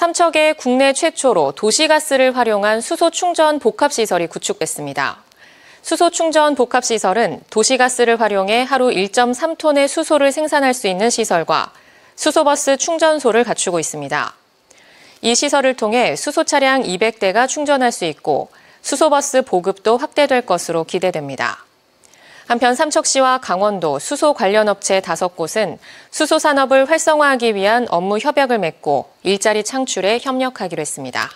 삼척에 국내 최초로 도시가스를 활용한 수소충전 복합시설이 구축됐습니다. 수소충전 복합시설은 도시가스를 활용해 하루 1.3톤의 수소를 생산할 수 있는 시설과 수소버스 충전소를 갖추고 있습니다. 이 시설을 통해 수소 차량 200대가 충전할 수 있고 수소버스 보급도 확대될 것으로 기대됩니다. 한편 삼척시와 강원도 수소 관련 업체 다섯 곳은 수소 산업을 활성화하기 위한 업무 협약을 맺고 일자리 창출에 협력하기로 했습니다.